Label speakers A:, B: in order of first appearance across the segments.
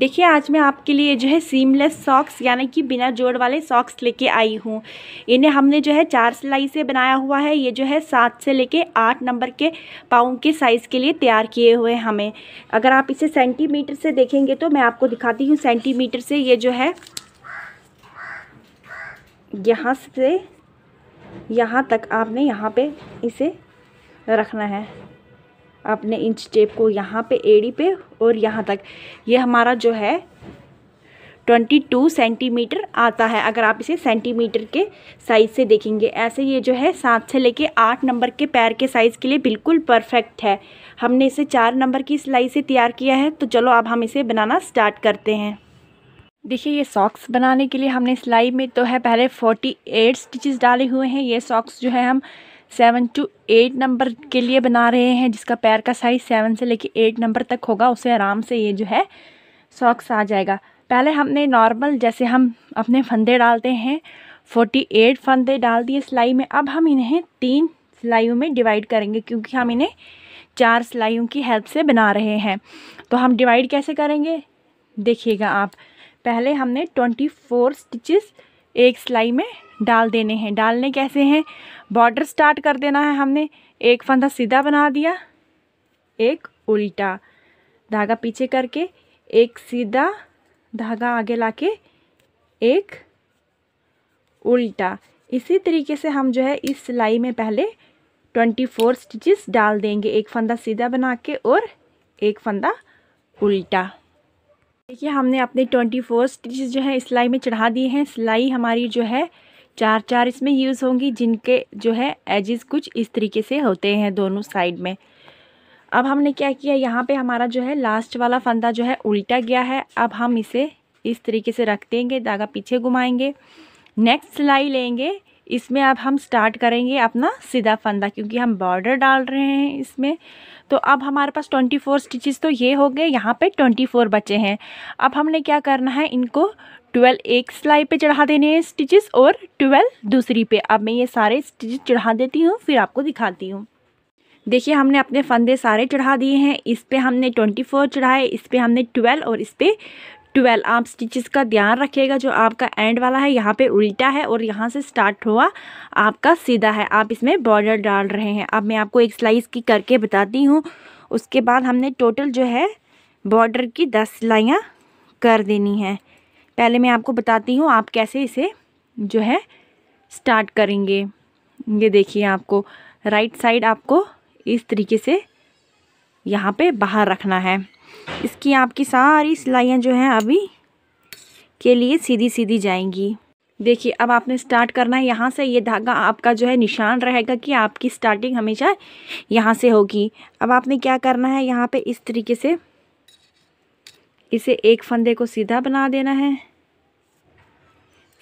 A: देखिए आज मैं आपके लिए जो है सीमलेस सॉक्स यानी कि बिना जोड़ वाले सॉक्स लेके आई हूँ इन्हें हमने जो है चार सिलाई से बनाया हुआ है ये जो है सात से लेके आठ नंबर के पाउंड के साइज़ के लिए तैयार किए हुए हमें अगर आप इसे सेंटीमीटर से देखेंगे तो मैं आपको दिखाती हूँ सेंटीमीटर से ये जो है यहाँ से यहाँ तक आपने यहाँ पर इसे रखना है अपने इंच टेप को यहाँ पे एड़ी पे और यहाँ तक ये हमारा जो है ट्वेंटी टू सेंटीमीटर आता है अगर आप इसे सेंटीमीटर के साइज़ से देखेंगे ऐसे ये जो है सात से लेके आठ नंबर के पैर के साइज़ के लिए बिल्कुल परफेक्ट है हमने इसे चार नंबर की सिलाई से तैयार किया है तो चलो अब हम इसे बनाना स्टार्ट करते हैं देखिए ये सॉक्स बनाने के लिए हमने सिलाई में तो है पहले 48 स्टिचेस डाले हुए हैं ये सॉक्स जो है हम सेवन टू एट नंबर के लिए बना रहे हैं जिसका पैर का साइज़ सेवन से लेके एट नंबर तक होगा उसे आराम से ये जो है सॉक्स आ जाएगा पहले हमने नॉर्मल जैसे हम अपने फंदे डालते हैं फोर्टी एट फंदे डाल दिए सिलाई में अब हम इन्हें तीन सिलाइयों में डिवाइड करेंगे क्योंकि हम इन्हें चार सिलाइयों की हेल्प से बना रहे हैं तो हम डिवाइड कैसे करेंगे देखिएगा आप पहले हमने ट्वेंटी फोर स्टिचेस एक सिलाई में डाल देने हैं डालने कैसे हैं बॉर्डर स्टार्ट कर देना है हमने एक फंदा सीधा बना दिया एक उल्टा धागा पीछे करके एक सीधा धागा आगे लाके एक उल्टा इसी तरीके से हम जो है इस सिलाई में पहले ट्वेंटी फोर स्टिचेस डाल देंगे एक फंदा सीधा बना के और एक फंदा उल्टा देखिए हमने अपने ट्वेंटी फोर स्टिचेस जो है सिलाई में चढ़ा दिए हैं सिलाई हमारी जो है चार चार इसमें यूज़ होंगी जिनके जो है एजेस कुछ इस तरीके से होते हैं दोनों साइड में अब हमने क्या किया यहाँ पे हमारा जो है लास्ट वाला फंदा जो है उल्टा गया है अब हम इसे इस तरीके से रख देंगे धागा पीछे घुमाएंगे नेक्स्ट सिलाई लेंगे इसमें अब हम स्टार्ट करेंगे अपना सीधा फंदा क्योंकि हम बॉर्डर डाल रहे हैं इसमें तो अब हमारे पास ट्वेंटी फोर स्टिचेस तो ये हो गए यहाँ पे ट्वेंटी फोर बचे हैं अब हमने क्या करना है इनको ट्वेल्व एक सिलाई पे चढ़ा देने हैं स्टिचेस और ट्वेल्व दूसरी पे अब मैं ये सारे स्टिचेस चढ़ा देती हूँ फिर आपको दिखाती हूँ देखिए हमने अपने फंदे सारे चढ़ा दिए हैं इस पर हमने ट्वेंटी फोर चढ़ाए इस पर हमने ट्वेल्व और इस पर ट्वेल्व आप स्टिचेस का ध्यान रखिएगा जो आपका एंड वाला है यहाँ पे उल्टा है और यहाँ से स्टार्ट हुआ आपका सीधा है आप इसमें बॉर्डर डाल रहे हैं अब मैं आपको एक स्लाइस की करके बताती हूँ उसके बाद हमने टोटल जो है बॉर्डर की दस सिलाइयाँ कर देनी है पहले मैं आपको बताती हूँ आप कैसे इसे जो है स्टार्ट करेंगे ये देखिए आपको राइट साइड आपको इस तरीके से यहाँ पे बाहर रखना है इसकी आपकी सारी सिलाइयाँ जो हैं अभी के लिए सीधी सीधी जाएंगी देखिए अब आपने स्टार्ट करना है यहाँ से ये धागा आपका जो है निशान रहेगा कि आपकी स्टार्टिंग हमेशा यहाँ से होगी अब आपने क्या करना है यहाँ पे इस तरीके से इसे एक फंदे को सीधा बना देना है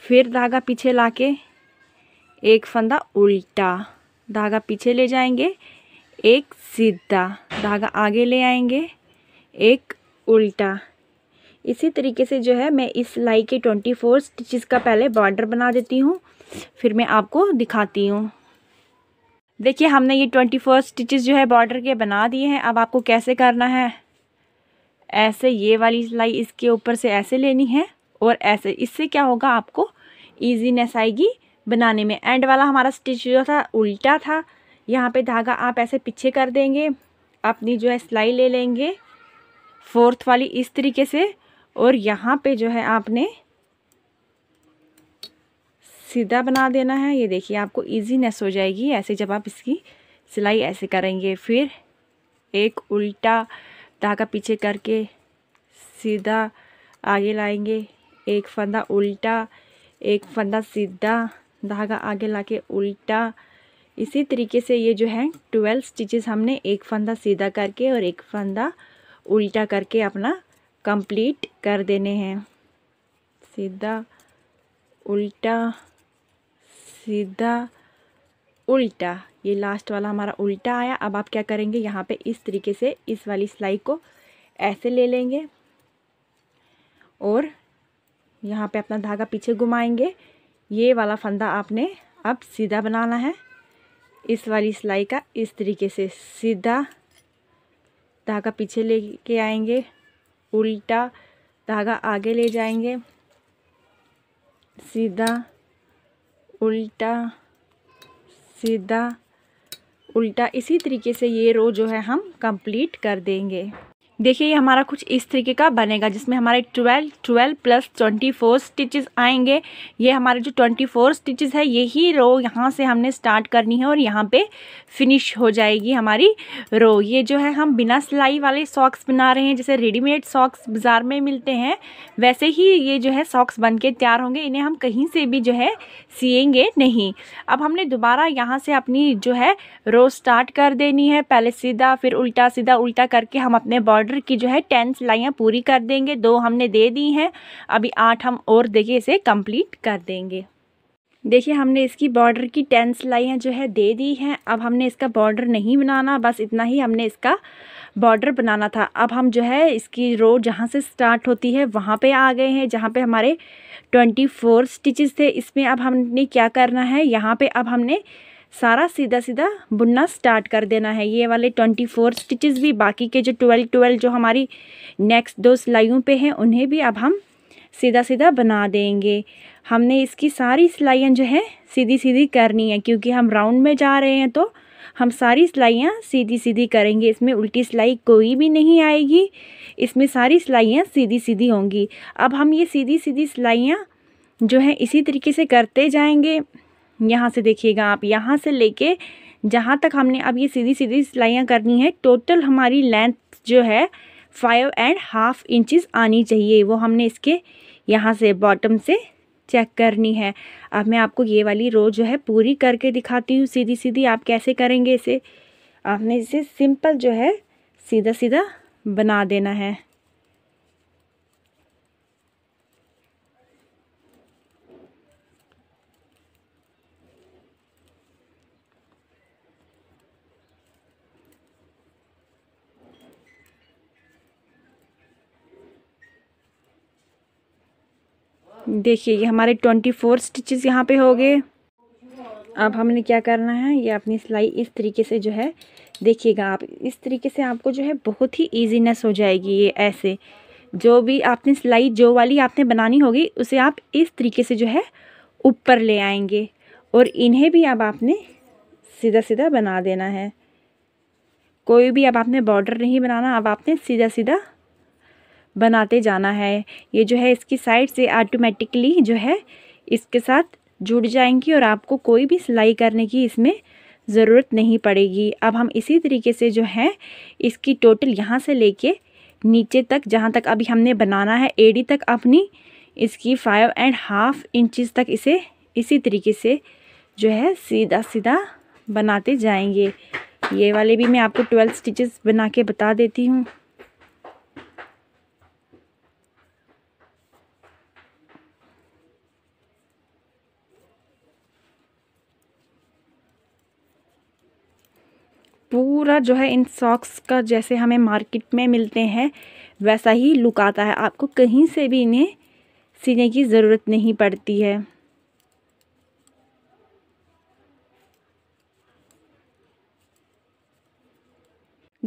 A: फिर धागा पीछे ला के एक फंदा उल्टा धागा पीछे ले जाएंगे एक सीधा धागा आगे ले आएंगे एक उल्टा इसी तरीके से जो है मैं इस सिलाई के ट्वेंटी फोर स्टिचेस का पहले बॉर्डर बना देती हूँ फिर मैं आपको दिखाती हूँ देखिए हमने ये ट्वेंटी फोर स्टिचेस जो है बॉर्डर के बना दिए हैं अब आपको कैसे करना है ऐसे ये वाली सिलाई इसके ऊपर से ऐसे लेनी है और ऐसे इससे क्या होगा आपको ईजीनेस आएगी बनाने में एंड वाला हमारा स्टिच जो था उल्टा था यहाँ पे धागा आप ऐसे पीछे कर देंगे अपनी जो है सिलाई ले लेंगे फोर्थ वाली इस तरीके से और यहाँ पे जो है आपने सीधा बना देना है ये देखिए आपको ईजीनेस हो जाएगी ऐसे जब आप इसकी सिलाई ऐसे करेंगे फिर एक उल्टा धागा पीछे करके सीधा आगे लाएंगे एक फंदा उल्टा एक फंदा सीधा धागा आगे लाके उल्टा इसी तरीके से ये जो है ट्वेल्व स्टिचेस हमने एक फंदा सीधा करके और एक फंदा उल्टा करके अपना कंप्लीट कर देने हैं सीधा उल्टा सीधा उल्टा ये लास्ट वाला हमारा उल्टा आया अब आप क्या करेंगे यहाँ पे इस तरीके से इस वाली सिलाई को ऐसे ले लेंगे और यहाँ पे अपना धागा पीछे घुमाएंगे ये वाला फंदा आपने अब सीधा बनाना है इस वाली सिलाई का इस तरीके से सीधा धागा पीछे ले के आएंगे उल्टा धागा आगे ले जाएंगे सीधा उल्टा सीधा उल्टा इसी तरीके से ये रो जो है हम कंप्लीट कर देंगे देखिए ये हमारा कुछ इस तरीके का बनेगा जिसमें हमारे twelve twelve plus twenty four stitches आएंगे ये हमारे जो ट्वेंटी फोर स्टिचेस है यही रो यहाँ से हमने स्टार्ट करनी है और यहाँ पे फिनिश हो जाएगी हमारी रो ये जो है हम बिना सिलाई वाले सॉक्स बना रहे हैं जैसे रेडीमेड सॉक्स बाज़ार में मिलते हैं वैसे ही ये जो है सॉक्स बन के तैयार होंगे इन्हें हम कहीं से भी जो है सिएंगे नहीं अब हमने दोबारा यहाँ से अपनी जो है रो स्टार्ट कर देनी है पहले सीधा फिर उल्टा सीधा उल्टा करके हम अपने बॉर्डर ऑर्डर की जो है टेन सिलाइयाँ पूरी कर देंगे दो हमने दे दी हैं अभी आठ हम और देखिए इसे कंप्लीट कर देंगे देखिए हमने इसकी बॉर्डर की टेन सिलाइयाँ जो है दे दी हैं अब हमने इसका बॉर्डर नहीं बनाना बस इतना ही हमने इसका बॉर्डर बनाना था अब हम जो है इसकी रो जहाँ से स्टार्ट होती है वहाँ पे आ गए हैं जहाँ पे हमारे ट्वेंटी फोर स्टिचेस थे इसमें अब हमने क्या करना है यहाँ पे अब हमने सारा सीधा सीधा बुनना स्टार्ट कर देना है ये वाले ट्वेंटी फोर स्टिचेज़ भी बाकी के जो ट्वेल्व ट्वेल्व जो हमारी नेक्स्ट दो सिलाइयों पे हैं उन्हें भी अब हम सीधा सीधा बना देंगे हमने इसकी सारी सिलाइयाँ जो है सीधी सीधी करनी है क्योंकि हम राउंड में जा रहे हैं तो हम सारी सिलाइयाँ सीधी सीधी करेंगे इसमें उल्टी सिलाई कोई भी नहीं आएगी इसमें सारी सिलाइयाँ सीधी सीधी होंगी अब हम ये सीधी सीधी सिलाइयाँ जो है इसी तरीके से करते जाएंगे यहाँ से देखिएगा आप यहाँ से लेके जहाँ तक हमने अब ये सीधी सीधी सिलाइयाँ करनी है टोटल हमारी लेंथ जो है फाइव एंड हाफ इंचज़ आनी चाहिए वो हमने इसके यहाँ से बॉटम से चेक करनी है अब मैं आपको ये वाली रो जो है पूरी करके दिखाती हूँ सीधी सीधी आप कैसे करेंगे इसे आपने इसे सिंपल जो है सीधा सीधा बना देना है देखिए ये हमारे ट्वेंटी फोर स्टिचेज़ यहाँ पे हो गए अब हमने क्या करना है ये अपनी सिलाई इस तरीके से जो है देखिएगा आप इस तरीके से आपको जो है बहुत ही ईजीनेस हो जाएगी ये ऐसे जो भी आपने सिलाई जो वाली आपने बनानी होगी उसे आप इस तरीके से जो है ऊपर ले आएंगे और इन्हें भी अब आपने सीधा सीधा बना देना है कोई भी अब आपने बॉर्डर नहीं बनाना अब आपने सीधा सीधा बनाते जाना है ये जो है इसकी साइड से ऑटोमेटिकली जो है इसके साथ जुड़ जाएंगी और आपको कोई भी सिलाई करने की इसमें ज़रूरत नहीं पड़ेगी अब हम इसी तरीके से जो है इसकी टोटल यहाँ से लेके नीचे तक जहाँ तक अभी हमने बनाना है एडी तक अपनी इसकी फाइव एंड हाफ इंचज़ तक इसे इसी तरीके से जो है सीधा सीधा बनाते जाएंगे ये वाले भी मैं आपको ट्वेल्व स्टिचेस बना के बता देती हूँ पूरा जो है इन सॉक्स का जैसे हमें मार्केट में मिलते हैं वैसा ही लुक आता है आपको कहीं से भी इन्हें सीने की ज़रूरत नहीं पड़ती है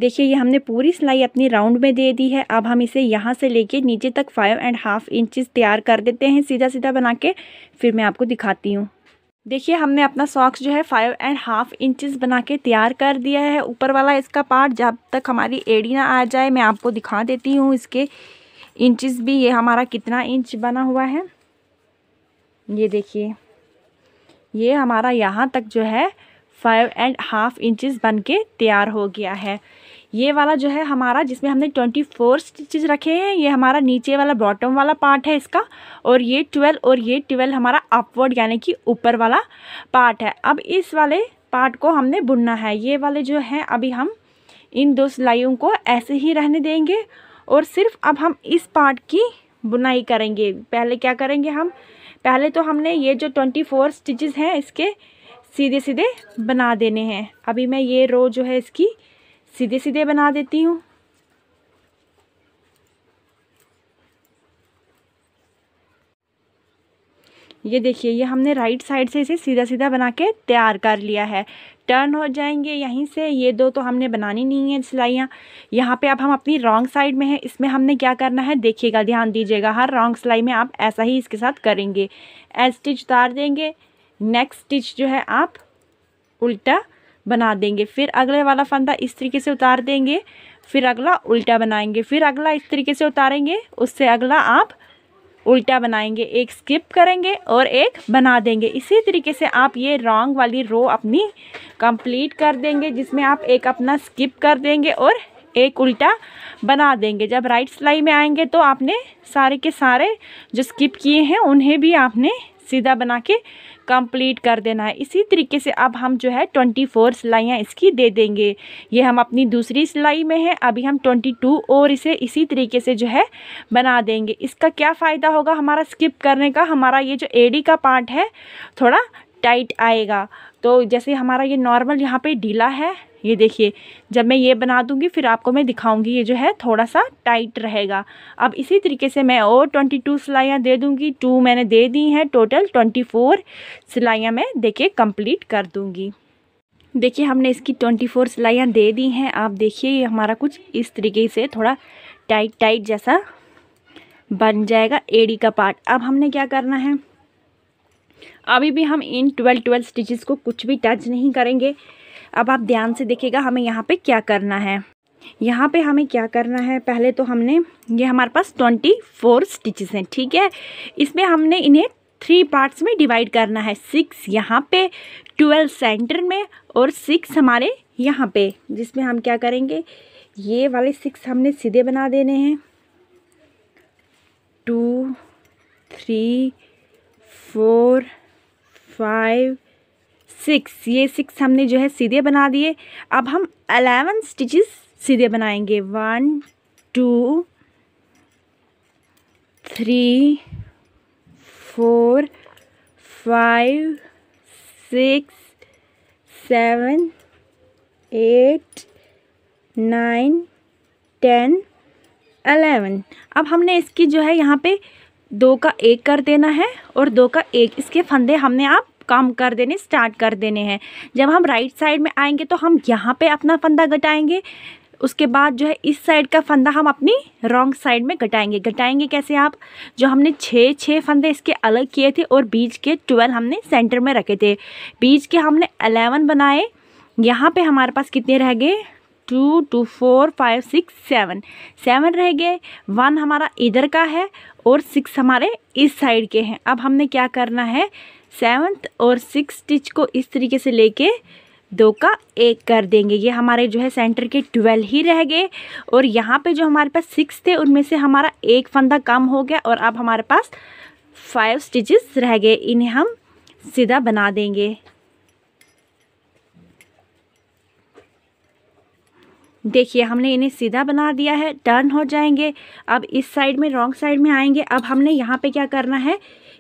A: देखिए ये हमने पूरी सिलाई अपनी राउंड में दे दी है अब हम इसे यहाँ से लेके नीचे तक फाइव एंड हाफ इंचज़ तैयार कर देते हैं सीधा सीधा बना के फिर मैं आपको दिखाती हूँ देखिए हमने अपना सॉक्स जो है फाइव एंड हाफ इंचज़ बना के तैयार कर दिया है ऊपर वाला इसका पार्ट जब तक हमारी एड़ी ना आ जाए मैं आपको दिखा देती हूँ इसके इंचेस भी ये हमारा कितना इंच बना हुआ है ये देखिए ये हमारा यहाँ तक जो है फाइव एंड हाफ इंचज़ बन के तैयार हो गया है ये वाला जो है हमारा जिसमें हमने ट्वेंटी फोर स्टिचेज रखे हैं ये हमारा नीचे वाला बॉटम वाला पार्ट है इसका और ये ट्वेल्व और ये ट्वेल्व हमारा अपवर्ड यानी कि ऊपर वाला पार्ट है अब इस वाले पार्ट को हमने बुनना है ये वाले जो हैं अभी हम इन दो सिलाइयों को ऐसे ही रहने देंगे और सिर्फ अब हम इस पार्ट की बुनाई करेंगे पहले क्या करेंगे हम पहले तो हमने ये जो ट्वेंटी फोर स्टिचेज़ हैं इसके सीधे सीधे बना देने हैं अभी मैं ये रो जो है इसकी सीधे सीधे बना देती हूँ ये देखिए ये हमने राइट साइड से इसे सीधा सीधा बना के तैयार कर लिया है टर्न हो जाएंगे यहीं से ये दो तो हमने बनानी नहीं है सिलाइयाँ यहाँ पे अब हम अपनी रॉन्ग साइड में है इसमें हमने क्या करना है देखिएगा ध्यान दीजिएगा हर रॉन्ग सिलाई में आप ऐसा ही इसके साथ करेंगे एज स्टिच उतार देंगे नेक्स्ट स्टिच जो है आप उल्टा बना देंगे फिर अगले वाला फंदा इस तरीके से उतार देंगे फिर अगला उल्टा बनाएंगे फिर अगला इस तरीके से उतारेंगे उससे अगला आप उल्टा बनाएंगे एक स्किप करेंगे और एक बना देंगे इसी तरीके से आप ये रॉन्ग वाली रो अपनी कंप्लीट कर देंगे जिसमें आप एक अपना स्किप कर देंगे और एक उल्टा बना देंगे जब राइट सिलाई में आएंगे तो आपने सारे के सारे जो स्किप किए हैं उन्हें भी आपने सीधा बना के कंप्लीट कर देना है इसी तरीके से अब हम जो है ट्वेंटी फोर सिलाइयाँ इसकी दे देंगे ये हम अपनी दूसरी सिलाई में है अभी हम ट्वेंटी टू और इसे इसी तरीके से जो है बना देंगे इसका क्या फ़ायदा होगा हमारा स्किप करने का हमारा ये जो एडी का पार्ट है थोड़ा टाइट आएगा तो जैसे हमारा ये नॉर्मल यहाँ पे ढीला है ये देखिए जब मैं ये बना दूँगी फिर आपको मैं दिखाऊँगी ये जो है थोड़ा सा टाइट रहेगा अब इसी तरीके से मैं और ट्वेंटी टू सिलाइयाँ दे दूँगी टू मैंने दे दी हैं टोटल ट्वेंटी फोर सिलाइयाँ मैं देखिए कंप्लीट कर दूँगी देखिए हमने इसकी ट्वेंटी फोर सिलाइयाँ दे दी हैं आप देखिए ये हमारा कुछ इस तरीके से थोड़ा टाइट टाइट जैसा बन जाएगा एडी का पार्ट अब हमने क्या करना है अभी भी हम इन ट्वेल्व ट्वेल्व स्टिचेस को कुछ भी टच नहीं करेंगे अब आप ध्यान से देखिएगा हमें यहाँ पे क्या करना है यहाँ पे हमें क्या करना है पहले तो हमने ये हमारे पास ट्वेंटी फोर स्टिचेस हैं ठीक है इसमें हमने इन्हें थ्री पार्ट्स में डिवाइड करना है सिक्स यहाँ पे ट्वेल्व सेंटर में और सिक्स हमारे यहाँ पे जिसमें हम क्या करेंगे ये वाले सिक्स हमने सीधे बना देने हैं two three four five six ये सिक्स हमने जो है सीधे बना दिए अब हम अलेवन स्टिचेस सीधे बनाएंगे one two three four five six seven eight nine ten eleven अब हमने इसकी जो है यहाँ पे दो का एक कर देना है और दो का एक इसके फंदे हमने आप कम कर देने स्टार्ट कर देने हैं जब हम राइट साइड में आएंगे तो हम यहाँ पे अपना फंदा घटाएंगे उसके बाद जो है इस साइड का फंदा हम अपनी रॉन्ग साइड में घटाएंगे घटाएंगे कैसे आप जो हमने छः छः फंदे इसके अलग किए थे और बीच के ट्वेल्व हमने सेंटर में रखे थे बीच के हमने अलेवन बनाए यहाँ पर हमारे पास कितने रह गए two two four five six seven seven रह गए वन हमारा इधर का है और सिक्स हमारे इस साइड के हैं अब हमने क्या करना है सेवन्थ और सिक्स स्टिच को इस तरीके से लेके दो का एक कर देंगे ये हमारे जो है सेंटर के ट्वेल्व ही रह गए और यहाँ पे जो हमारे पास सिक्स थे उनमें से हमारा एक फंदा कम हो गया और अब हमारे पास फाइव स्टिचेस रह गए इन्हें हम सीधा बना देंगे देखिए हमने इन्हें सीधा बना दिया है टर्न हो जाएंगे अब इस साइड में रॉन्ग साइड में आएंगे अब हमने यहाँ पे क्या करना है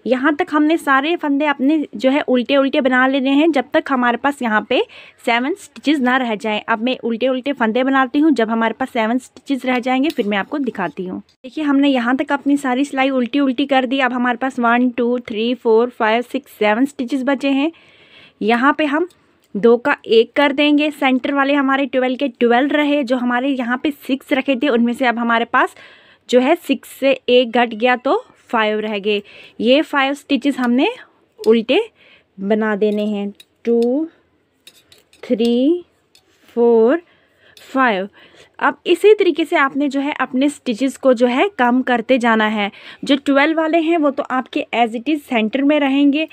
A: यहाँ तक हमने सारे फंदे अपने जो है उल्टे उल्टे बना लेने हैं जब तक हमारे पास यहाँ पे सेवन स्टिचेस ना रह जाएं अब मैं उल्टे उल्टे फंदे बनाती हूँ जब हमारे पास सेवन स्टिचेस रह जाएंगे फिर मैं आपको दिखाती हूँ देखिए हमने यहाँ तक अपनी सारी सिलाई उल्टी उल्टी कर दी अब हमारे पास one two three four five six seven stitches बचे हैं यहाँ पर हम दो का एक कर देंगे सेंटर वाले हमारे ट्वेल्व के ट्वेल्व रहे जो हमारे यहाँ पर सिक्स रखे थे उनमें से अब हमारे पास जो है सिक्स से एक घट गया तो फाइव रह गए ये फाइव स्टिचेस हमने उल्टे बना देने हैं टू थ्री फोर फाइव अब इसी तरीके से आपने जो है अपने स्टिचेस को जो है कम करते जाना है जो ट्वेल्व वाले हैं वो तो आपके एज इट इज़ सेंटर में रहेंगे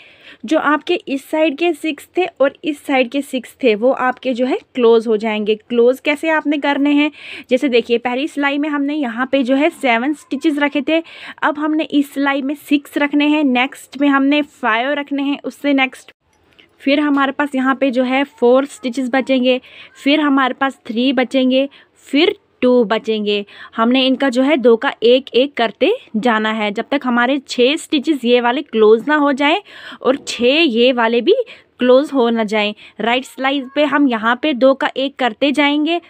A: जो आपके इस साइड के सिक्स थे और इस साइड के सिक्स थे वो आपके जो है क्लोज़ हो जाएंगे क्लोज़ कैसे आपने करने हैं जैसे देखिए पहली सिलाई में हमने यहाँ पे जो है सेवन स्टिचेस रखे थे अब हमने इस सिलाई में सिक्स रखने हैं नेक्स्ट में हमने फाइव रखने हैं उससे नेक्स्ट फिर हमारे पास यहाँ पे जो है फोर स्टिचेस बचेंगे फिर हमारे पास थ्री बचेंगे फिर टू बचेंगे हमने इनका जो है दो का एक एक करते जाना है जब तक हमारे छः स्टिचेस ये वाले क्लोज ना हो जाए और छः ये वाले भी क्लोज़ हो ना जाए राइट स्लाइड पे हम यहाँ पे दो का एक करते जाएंगे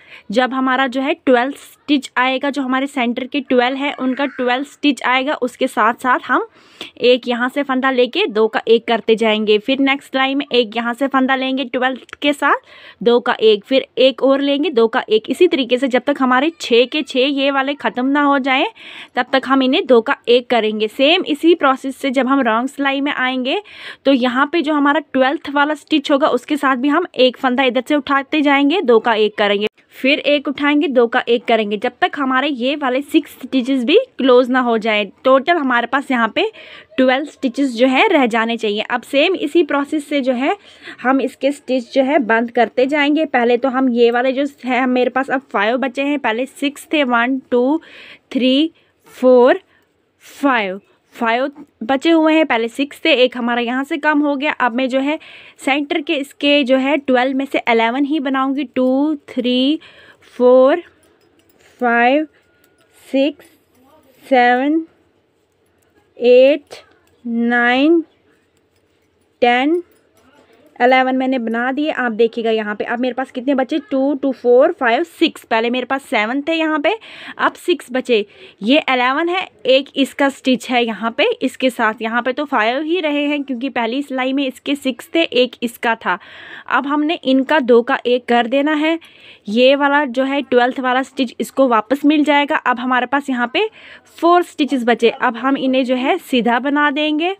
A: जब हमारा जो है ट्वेल्थ स्टिच आएगा जो हमारे सेंटर के ट्वेल्व है उनका ट्वेल्व स्टिच आएगा उसके साथ साथ हम एक यहाँ से फंदा लेके दो का एक करते जाएंगे फिर नेक्स्ट लाइन में एक यहाँ से फंदा लेंगे ट्वेल्थ के साथ दो का एक फिर एक और लेंगे दो का एक इसी तरीके से जब तक हमारे छः के छः ये वाले ख़त्म ना हो जाए तब तक हम इन्हें दो का एक करेंगे सेम इसी प्रोसेस से जब हम रॉन्ग सिलाई में आएंगे तो यहाँ पे जो हमारा ट्वेल्थ वाला स्टिच होगा उसके साथ भी हम एक फंदा इधर से उठाते जाएंगे दो का एक करेंगे फिर एक उठाएंगे दो का एक करेंगे जब तक हमारे ये वाले सिक्स स्टिचेस भी क्लोज ना हो जाए टोटल हमारे पास यहाँ पे ट्वेल्व स्टिचेस जो है रह जाने चाहिए अब सेम इसी प्रोसेस से जो है हम इसके स्टिच जो है बंद करते जाएंगे पहले तो हम ये वाले जो है मेरे पास अब फाइव बचे हैं पहले सिक्स थे one two three four five five बचे हुए हैं पहले सिक्स थे एक हमारा यहाँ से कम हो गया अब मैं जो है सेंटर के इसके जो है ट्वेल्व में से अलेवन ही बनाऊँगी two three four five six seven eight nine ten eleven मैंने बना दिए आप देखिएगा यहाँ पे अब मेरे पास कितने बचे two two four five six पहले मेरे पास सेवन थे यहाँ पे अब सिक्स बचे ये अलेवन है एक इसका स्टिच है यहाँ पे इसके साथ यहाँ पे तो फाइव ही रहे हैं क्योंकि पहली सिलाई में इसके सिक्स थे एक इसका था अब हमने इनका दो का एक कर देना है ये वाला जो है ट्वेल्थ वाला स्टिच इसको वापस मिल जाएगा अब हमारे पास यहाँ पे फोर स्टिचेस बचे अब हम इन्हें जो है सीधा बना देंगे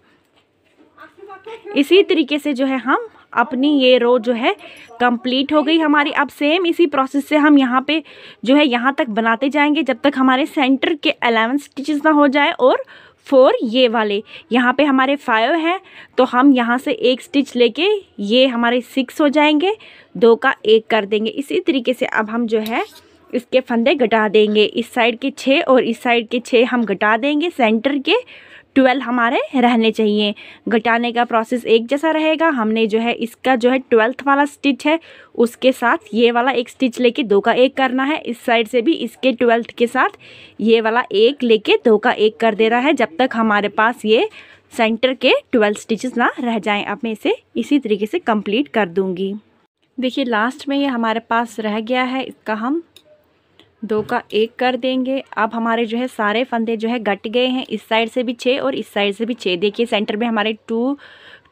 A: इसी तरीके से जो है हम अपनी ये रो जो है कंप्लीट हो गई हमारी अब सेम इसी प्रोसेस से हम यहाँ पे जो है यहाँ तक बनाते जाएंगे जब तक हमारे सेंटर के अलेवन स्टिचेस ना हो जाए और फोर ये वाले यहाँ पे हमारे फाइव हैं तो हम यहाँ से एक स्टिच लेके ये हमारे सिक्स हो जाएंगे दो का एक कर देंगे इसी तरीके से अब हम जो है इसके फंदे घटा देंगे इस साइड के छः और इस साइड के छः हम घटा देंगे सेंटर के ट्वेल्व हमारे रहने चाहिए घटाने का प्रोसेस एक जैसा रहेगा हमने जो है इसका जो है ट्वेल्थ वाला स्टिच है उसके साथ ये वाला एक स्टिच लेके दो का एक करना है इस साइड से भी इसके ट्वेल्थ के साथ ये वाला एक लेके दो का एक कर दे रहा है जब तक हमारे पास ये सेंटर के ट्वेल्व स्टिचेस ना रह जाएं अब मैं इसे इसी तरीके से कंप्लीट कर दूंगी देखिए लास्ट में ये हमारे पास रह गया है इसका हम दो का एक कर देंगे अब हमारे जो है सारे फंदे जो है घट गए हैं इस साइड से भी छः और इस साइड से भी छः देखिए सेंटर में हमारे two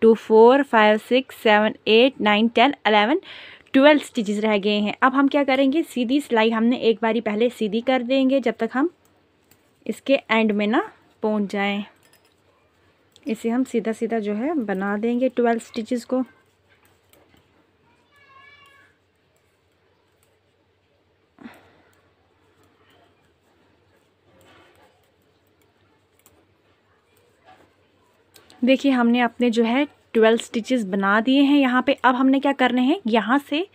A: two four five six seven eight nine ten eleven twelve stitches रह गए हैं अब हम क्या करेंगे सीधी सिलाई हमने एक बारी पहले सीधी कर देंगे जब तक हम इसके एंड में ना पहुंच जाएं इसे हम सीधा सीधा जो है बना देंगे ट्वेल्व स्टिचेस को देखिए हमने अपने जो है ट्वेल्व स्टिचेस बना दिए हैं यहाँ पे अब हमने क्या करने हैं यहाँ से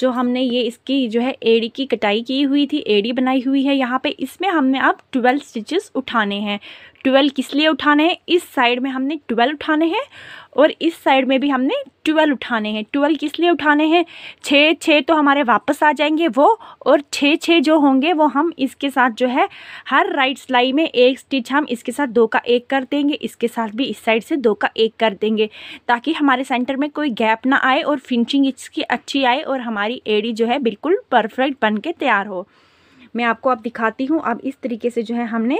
A: जो हमने ये इसकी जो है एड़ी की कटाई की हुई थी एड़ी बनाई हुई है यहाँ पे इसमें हमने अब ट्वेल्व स्टिचेस उठाने हैं ट्वेल्व किस लिए उठाने हैं इस साइड में हमने ट्वेल्व उठाने हैं और इस साइड में भी हमने ट्वेल्व उठाने हैं ट्वेल्व किस लिए उठाने हैं छः छः तो हमारे वापस आ जाएंगे वो और छः छः जो होंगे वो हम इसके साथ जो है हर राइट सिलाई में एक स्टिच हम इसके साथ दो का एक कर देंगे इसके साथ भी इस साइड से दो का एक कर देंगे ताकि हमारे सेंटर में कोई गैप ना आए और फिनिशिंग इसकी अच्छी आए और हमारे हमारी एड़ी जो है बिल्कुल परफेक्ट बन के तैयार हो मैं आपको अब दिखाती हूँ अब इस तरीके से जो है हमने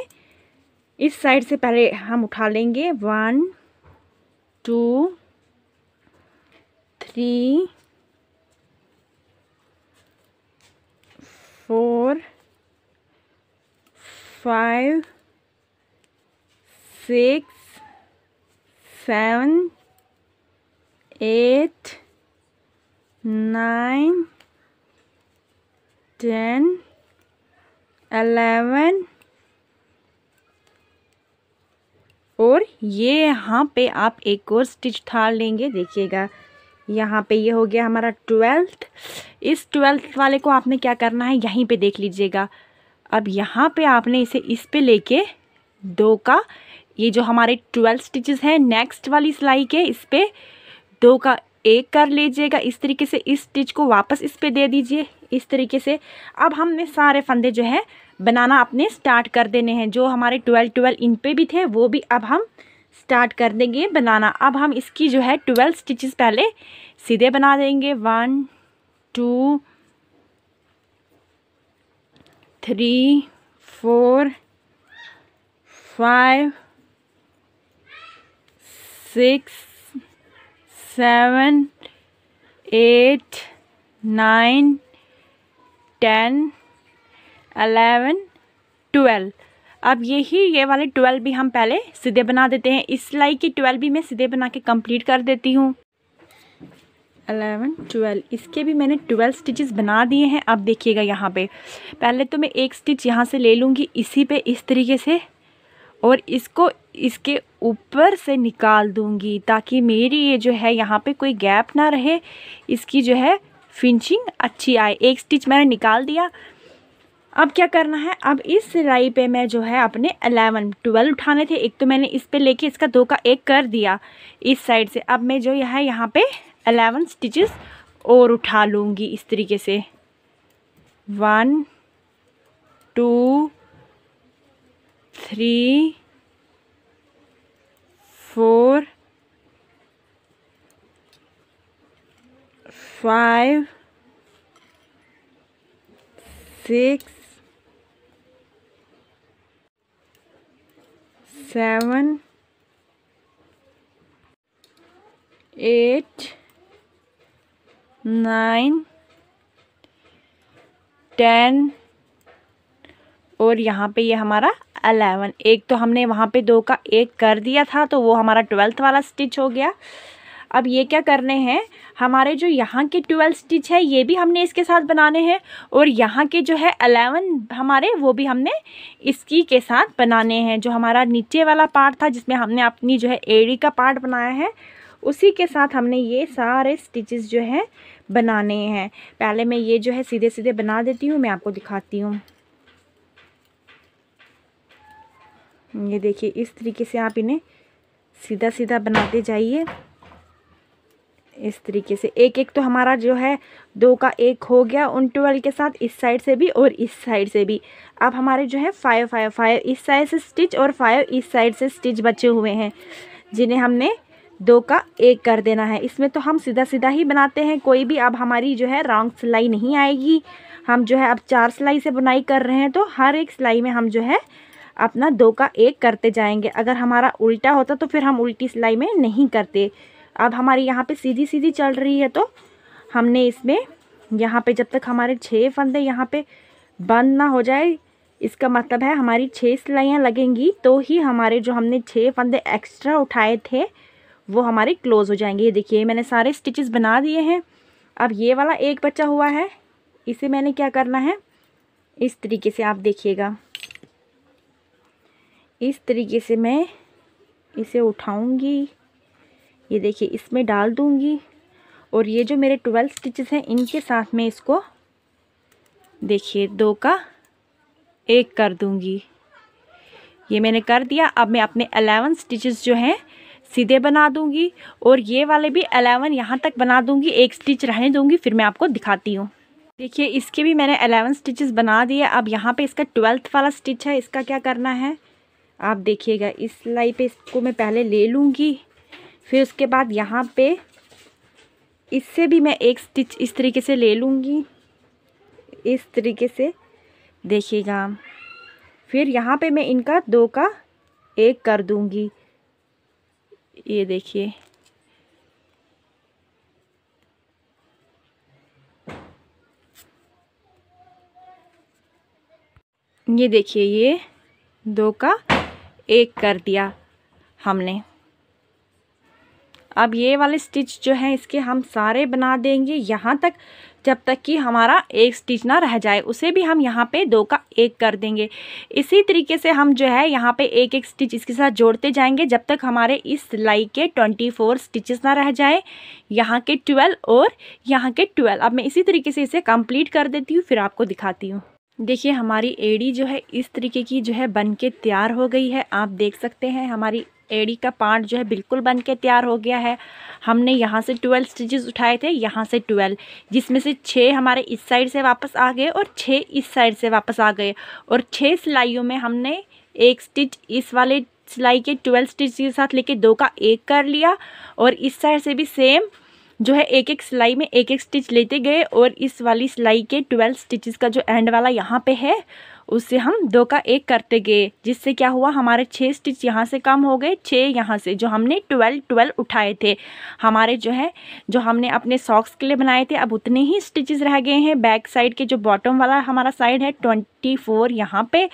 A: इस साइड से पहले हम उठा लेंगे one two three four five six seven eight nine, ten, eleven और ये यहाँ पे आप एक और स्टिच उठार लेंगे देखिएगा यहाँ पे ये हो गया हमारा ट्वेल्थ इस ट्वेल्थ वाले को आपने क्या करना है यहीं पे देख लीजिएगा अब यहाँ पे आपने इसे इस पे लेके दो का ये जो हमारे ट्वेल्थ स्टिचेस हैं नेक्स्ट वाली सिलाई के इस पे दो का एक कर लीजिएगा इस तरीके से इस स्टिच को वापस इस पे दे दीजिए इस तरीके से अब हमने सारे फंदे जो है बनाना अपने स्टार्ट कर देने हैं जो हमारे ट्वेल्व ट्वेल्व इन पे भी थे वो भी अब हम स्टार्ट कर देंगे बनाना अब हम इसकी जो है ट्वेल्व स्टिचेस पहले सीधे बना देंगे one two three four five six seven eight nine ten eleven twelve अब यही ये वाले ट्वेल्व भी हम पहले सीधे बना देते हैं इस सिलाई की ट्वेल्व भी मैं सीधे बना के कंप्लीट कर देती हूँ अलेवन ट्वेल्व इसके भी मैंने ट्वेल्व स्टिचेस बना दिए हैं अब देखिएगा यहाँ पे पहले तो मैं एक स्टिच यहाँ से ले लूँगी इसी पे इस तरीके से और इसको इसके ऊपर से निकाल दूंगी ताकि मेरी ये जो है यहाँ पे कोई गैप ना रहे इसकी जो है फिनिशिंग अच्छी आए एक स्टिच मैंने निकाल दिया अब क्या करना है अब इस सिलाई पे मैं जो है अपने अलेवन ट्वेल्व उठाने थे एक तो मैंने इस पे लेके इसका दो का एक कर दिया इस साइड से अब मैं जो है यहाँ पे अलेवन स्टिचेस और उठा लूँगी इस तरीके से one two three four five six seven eight nine ten और यहाँ पे ये हमारा अलेवन एक तो हमने वहाँ पे दो का एक कर दिया था तो वो हमारा ट्वेल्थ वाला स्टिच हो गया अब ये क्या करने हैं हमारे जो यहाँ के ट्वेल्व स्टिच है ये भी हमने इसके साथ बनाने हैं और यहाँ के जो है अलेवन हमारे वो भी हमने इसकी के साथ बनाने हैं जो हमारा नीचे वाला पार्ट था जिसमें हमने अपनी जो है एड़ी का पार्ट बनाया है उसी के साथ हमने ये सारे स्टिचेस जो है बनाने हैं पहले मैं ये जो है सीधे सीधे बना देती हूँ मैं आपको दिखाती हूँ ये देखिए इस तरीके से आप इन्हें सीधा सीधा बनाते जाइए इस तरीके से एक एक तो हमारा जो है दो का एक हो गया उन ट्वेल्व के साथ इस साइड से भी और इस साइड से भी अब हमारे जो है फाइव फाइव फाइव इस साइड से स्टिच और फाइव इस साइड से स्टिच बचे हुए हैं जिन्हें हमने दो का एक कर देना है इसमें तो हम सीधा सीधा ही बनाते हैं कोई भी अब हमारी जो है रॉन्ग सिलाई नहीं आएगी हम जो है अब चार सिलाई से बुनाई कर रहे हैं तो हर एक सिलाई में हम जो है अपना दो का एक करते जाएंगे अगर हमारा उल्टा होता तो फिर हम उल्टी सिलाई में नहीं करते अब हमारी यहाँ पे सीधी सीधी चल रही है तो हमने इसमें यहाँ पे जब तक हमारे छः फंदे यहाँ पे बंद ना हो जाए इसका मतलब है हमारी छः सिलाइयाँ लगेंगी तो ही हमारे जो हमने छः फंदे एक्स्ट्रा उठाए थे वो हमारे क्लोज़ हो जाएंगे ये देखिए मैंने सारे स्टिचेस बना दिए हैं अब ये वाला एक बच्चा हुआ है इसे मैंने क्या करना है इस तरीके से आप देखिएगा इस तरीके से मैं इसे उठाऊंगी ये देखिए इसमें डाल दूंगी और ये जो मेरे ट्वेल्व स्टिचेस हैं इनके साथ में इसको देखिए दो का एक कर दूंगी ये मैंने कर दिया अब मैं अपने अलेवन स्टिचेस जो हैं सीधे बना दूंगी और ये वाले भी अलेवन यहाँ तक बना दूंगी एक स्टिच रहने दूंगी फिर मैं आपको दिखाती हूँ देखिए इसके भी मैंने अलेवन स्टिचेस बना दिए अब यहाँ पे इसका ट्वेल्थ वाला स्टिच है इसका क्या करना है आप देखिएगा इस सिलाई पे इसको मैं पहले ले लूँगी फिर उसके बाद यहाँ पे इससे भी मैं एक स्टिच इस तरीके से ले लूँगी इस तरीके से देखिएगा फिर यहाँ पे मैं इनका दो का एक कर दूँगी ये देखिए ये देखिए ये दो का एक कर दिया हमने अब ये वाले स्टिच जो है इसके हम सारे बना देंगे यहाँ तक जब तक कि हमारा एक स्टिच ना रह जाए उसे भी हम यहाँ पे दो का एक कर देंगे इसी तरीके से हम जो है यहाँ पे एक एक स्टिच इसके साथ जोड़ते जाएंगे जब तक हमारे इस सिलाई के ट्वेंटी फोर स्टिचेस ना रह जाए यहाँ के ट्वेल्व और यहाँ के ट्वेल्व अब मैं इसी तरीके से इसे कंप्लीट कर देती हूँ फिर आपको दिखाती हूँ देखिए हमारी एड़ी जो है इस तरीके की जो है बन के तैयार हो गई है आप देख सकते हैं हमारी एड़ी का पार्ट जो है बिल्कुल बन के तैयार हो गया है हमने यहाँ से ट्वेल्व स्टिचेस उठाए थे यहाँ से ट्वेल्व जिसमें से छः हमारे इस साइड से वापस आ गए और छः इस साइड से वापस आ गए और छः सिलाइयों में हमने एक स्टिच इस वाले सिलाई के ट्वेल्व स्टिच के साथ लेके दो का एक कर लिया और इस साइड से भी सेम जो है एक एक सिलाई में एक एक स्टिच लेते गए और इस वाली सिलाई के ट्वेल्व स्टिचेस का जो एंड वाला यहाँ पे है उससे हम दो का एक करते गए जिससे क्या हुआ हमारे छः स्टिच यहाँ से कम हो गए छः यहाँ से जो हमने ट्वेल्व ट्वेल्व उठाए थे हमारे जो है जो हमने अपने सॉक्स के लिए बनाए थे अब उतने ही स्टिचेस रह गए हैं बैक साइड के जो बॉटम वाला हमारा साइड है ट्वेंटी फोर यहाँ पे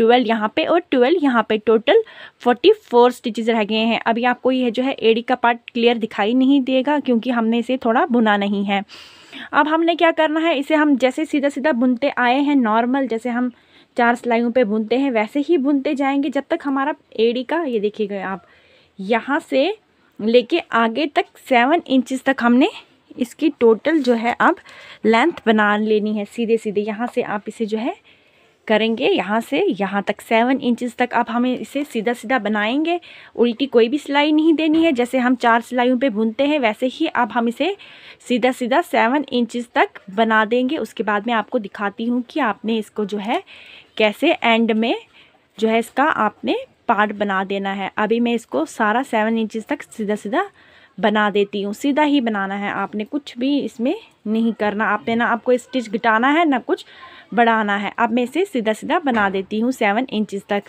A: ट्वेल्व यहाँ पे और ट्वेल्व यहाँ पे टोटल फोर्टी फोर स्टिचेज रह गए हैं अभी आपको यह जो है एडी का पार्ट क्लियर दिखाई नहीं देगा क्योंकि हमने इसे थोड़ा बुना नहीं है अब हमने क्या करना है इसे हम जैसे सीधा सीधा बुनते आए हैं नॉर्मल जैसे हम चार सिलाइयों पर बुनते हैं वैसे ही बुनते जाएंगे जब तक हमारा एडी का ये देखिएगा आप यहाँ से लेके आगे तक सेवन इंचज़ तक हमने इसकी टोटल जो है अब लेंथ बना लेनी है सीधे सीधे यहाँ से आप इसे जो है करेंगे यहाँ से यहाँ तक सेवन इंचज़ तक अब हमें इसे सीधा सीधा बनाएंगे उल्टी कोई भी सिलाई नहीं देनी है जैसे हम चार सिलाइयों पे भूनते हैं वैसे ही अब हम इसे सीधा सीधा सेवन इंचज़ तक बना देंगे उसके बाद मैं आपको दिखाती हूँ कि आपने इसको जो है कैसे एंड में जो है इसका आपने पार्ट बना देना है अभी मैं इसको सारा सेवन इंचज़ तक सीधा सीधा बना देती हूँ सीधा ही बनाना है आपने कुछ भी इसमें नहीं करना आपने ना आपको स्टिच घटाना है ना कुछ बढ़ाना है अब मैं इसे सीधा सीधा बना देती हूँ सेवन इंचज़ तक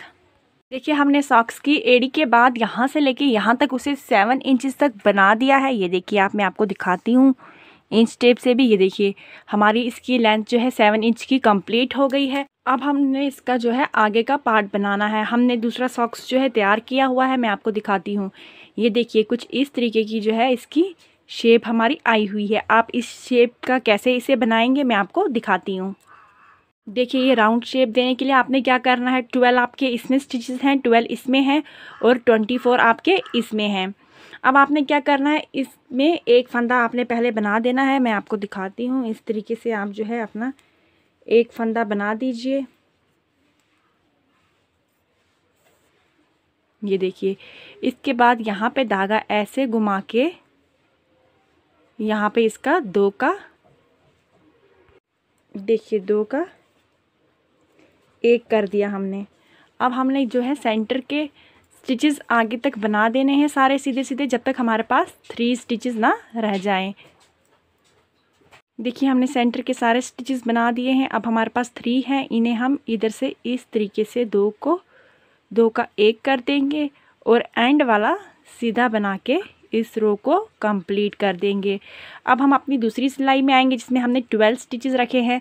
A: देखिए हमने सॉक्स की एड़ी के बाद यहाँ से लेके यहाँ तक उसे सेवन इंचज़ तक बना दिया है ये देखिए आप मैं आपको दिखाती हूँ इंच टेप से भी ये देखिए हमारी इसकी लेंथ जो है सेवन इंच की कंप्लीट हो गई है अब हमने इसका जो है आगे का पार्ट बनाना है हमने दूसरा सॉक्स जो है तैयार किया हुआ है मैं आपको दिखाती हूँ ये देखिए कुछ इस तरीके की जो है इसकी शेप हमारी आई हुई है आप इस शेप का कैसे इसे बनाएंगे मैं आपको दिखाती हूँ देखिए ये राउंड शेप देने के लिए आपने क्या करना है ट्वेल्व आपके इसमें स्टिचेस हैं ट्वेल्व इसमें हैं और ट्वेंटी फोर आपके इसमें हैं अब आपने क्या करना है इसमें एक फंदा आपने पहले बना देना है मैं आपको दिखाती हूँ इस तरीके से आप जो है अपना एक फंदा बना दीजिए ये देखिए इसके बाद यहाँ पे धागा ऐसे घुमा के यहाँ पे इसका दो का देखिए दो का एक कर दिया हमने अब हमने जो है सेंटर के स्टिचेस आगे तक बना देने हैं सारे सीधे सीधे जब तक हमारे पास थ्री स्टिचेस ना रह जाएं देखिए हमने सेंटर के सारे स्टिचेस बना दिए हैं अब हमारे पास थ्री हैं इन्हें हम इधर से इस तरीके से दो को दो का एक कर देंगे और एंड वाला सीधा बना के इस रो को कंप्लीट कर देंगे अब हम अपनी दूसरी सिलाई में आएंगे जिसमें हमने ट्वेल्व स्टिचेस रखे हैं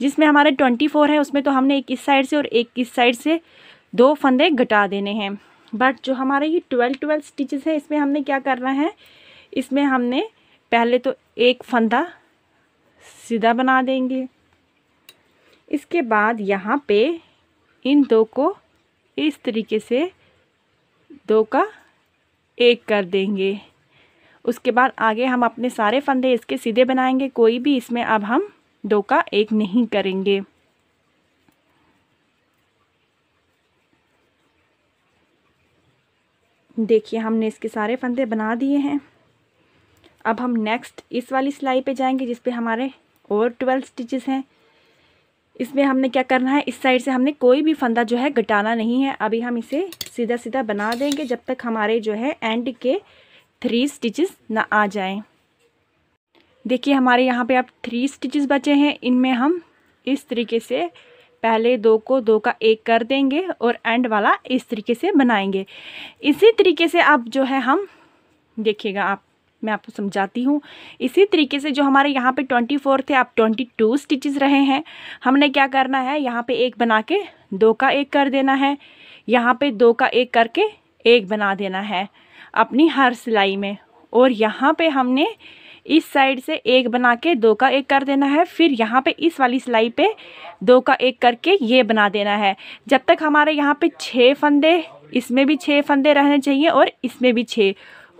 A: जिसमें हमारे ट्वेंटी फोर है उसमें तो हमने एक इस साइड से और एक इस साइड से दो फंदे घटा देने हैं बट जो हमारे ये ट्वेल्व ट्वेल्व स्टिचेस हैं इसमें हमने क्या करना है इसमें हमने पहले तो एक फंदा सीधा बना देंगे इसके बाद यहाँ पे इन दो को इस तरीके से दो का एक कर देंगे उसके बाद आगे हम अपने सारे फंदे इसके सीधे बनाएंगे कोई भी इसमें अब हम दो का एक नहीं करेंगे देखिए हमने इसके सारे फंदे बना दिए हैं अब हम नेक्स्ट इस वाली सिलाई पे जाएंगे जिस पे हमारे और ट्वेल्व स्टिचेस हैं इसमें हमने क्या करना है इस साइड से हमने कोई भी फंदा जो है घटाना नहीं है अभी हम इसे सीधा सीधा बना देंगे जब तक हमारे जो है एंड के थ्री स्टिचेस ना आ जाएं देखिए हमारे यहाँ पे आप थ्री स्टिचेस बचे हैं इनमें हम इस तरीके से पहले दो को दो का एक कर देंगे और एंड वाला इस तरीके से बनाएंगे इसी तरीके से आप जो है हम देखिएगा आप मैं आपको समझाती हूँ इसी तरीके से जो हमारे यहाँ पे 24 थे आप 22 स्टिचेस रहे हैं हमने क्या करना है यहाँ पे एक बना के दो का एक कर देना है यहाँ पे दो का एक करके एक बना देना है अपनी हर सिलाई में और यहाँ पे हमने इस साइड से एक बना के दो का एक कर देना है फिर यहाँ पे इस वाली सिलाई पे दो का एक करके ये बना देना है जब तक हमारे यहाँ पे छः फंदे इसमें भी छः फंदे रहने चाहिए और इसमें भी छः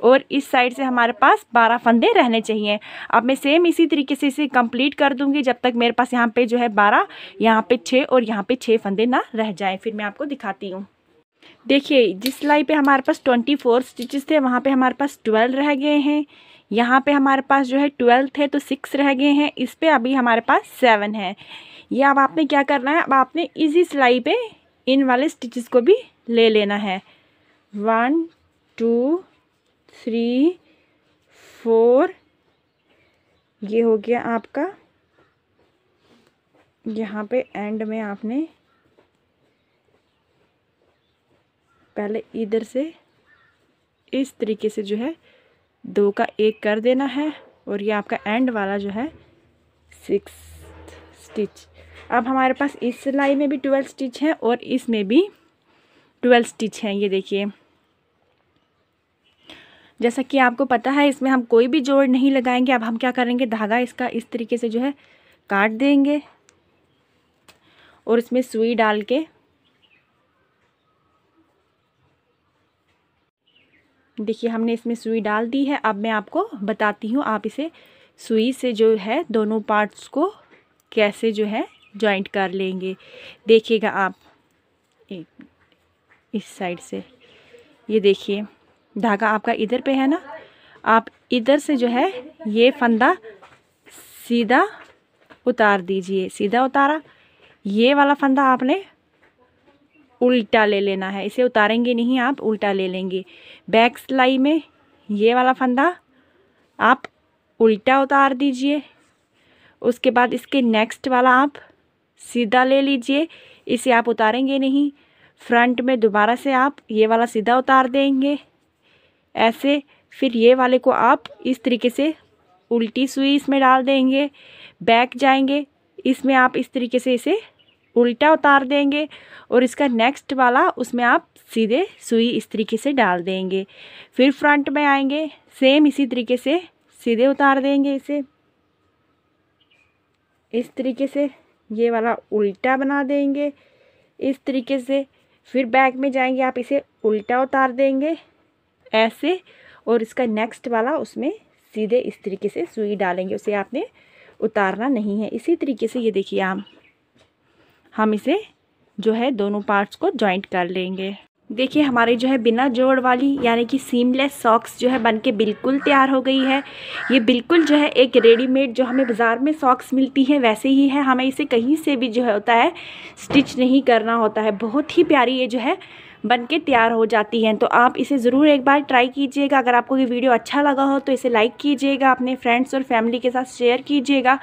A: और इस साइड से हमारे पास बारह फंदे रहने चाहिए अब मैं सेम इसी तरीके से इसे कंप्लीट कर दूंगी जब तक मेरे पास यहाँ पे जो है बारह यहाँ पे छः और यहाँ पे छः फंदे ना रह जाएं फिर मैं आपको दिखाती हूँ देखिए जिस सिलाई पे हमारे पास ट्वेंटी फोर स्टिचेस थे वहाँ पे हमारे पास ट्वेल्व रह गए हैं यहाँ पे हमारे पास जो है ट्वेल्व थे तो सिक्स रह गए हैं इस पर अभी हमारे पास सेवन है ये अब आपने क्या करना है अब आपने इसी सिलाई पे इन वाले स्टिचेस को भी ले लेना है वन टू थ्री फोर ये हो गया आपका यहाँ पे एंड में आपने पहले इधर से इस तरीके से जो है दो का एक कर देना है और ये आपका एंड वाला जो है सिक्स स्टिच अब हमारे पास इस सिलाई में भी ट्वेल्व स्टिच है और इसमें भी ट्वेल्व स्टिच हैं ये देखिए जैसा कि आपको पता है इसमें हम कोई भी जोड़ नहीं लगाएंगे अब हम क्या करेंगे धागा इसका इस तरीके से जो है काट देंगे और इसमें सुई डाल के देखिए हमने इसमें सुई डाल दी है अब मैं आपको बताती हूँ आप इसे सुई से जो है दोनों पार्ट्स को कैसे जो है जॉइंट कर लेंगे देखिएगा आप एक इस साइड से ये देखिए धागा आपका इधर पे है ना आप इधर से जो है ये फंदा सीधा उतार दीजिए सीधा उतारा ये वाला फंदा आपने उल्टा ले लेना है इसे उतारेंगे नहीं आप उल्टा ले लेंगे बैक सिलाई में ये वाला फंदा आप उल्टा उतार दीजिए उसके बाद इसके नेक्स्ट वाला आप सीधा ले लीजिए इसे आप उतारेंगे नहीं फ्रंट में दोबारा से आप ये वाला सीधा उतार देंगे ऐसे फिर ये वाले को आप इस तरीके से उल्टी सुई इसमें डाल देंगे बैक जाएंगे इसमें आप इस तरीके से इसे उल्टा उतार देंगे और इसका नेक्स्ट वाला उसमें आप सीधे सुई इस तरीके से डाल देंगे फिर फ्रंट में आएंगे सेम इसी तरीके से सीधे उतार देंगे इसे इस तरीके से ये वाला उल्टा बना देंगे इस तरीके से फिर बैक में जाएंगे आप इसे उल्टा उतार देंगे ऐसे और इसका नेक्स्ट वाला उसमें सीधे इस तरीके से सुई डालेंगे उसे आपने उतारना नहीं है इसी तरीके से ये देखिए आप हम इसे जो है दोनों पार्ट्स को जॉइंट कर लेंगे देखिए हमारी जो है बिना जोड़ वाली यानी कि सीमलेस सॉक्स जो है बनके बिल्कुल तैयार हो गई है ये बिल्कुल जो है एक रेडीमेड जो हमें बाज़ार में सॉक्स मिलती है वैसे ही है हमें इसे कहीं से भी जो है होता है स्टिच नहीं करना होता है बहुत ही प्यारी ये जो है बन के तैयार हो जाती हैं तो आप इसे ज़रूर एक बार ट्राई कीजिएगा अगर आपको ये वीडियो अच्छा लगा हो तो इसे लाइक कीजिएगा अपने फ्रेंड्स और फैमिली के साथ शेयर कीजिएगा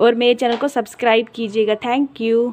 A: और मेरे चैनल को सब्सक्राइब कीजिएगा थैंक यू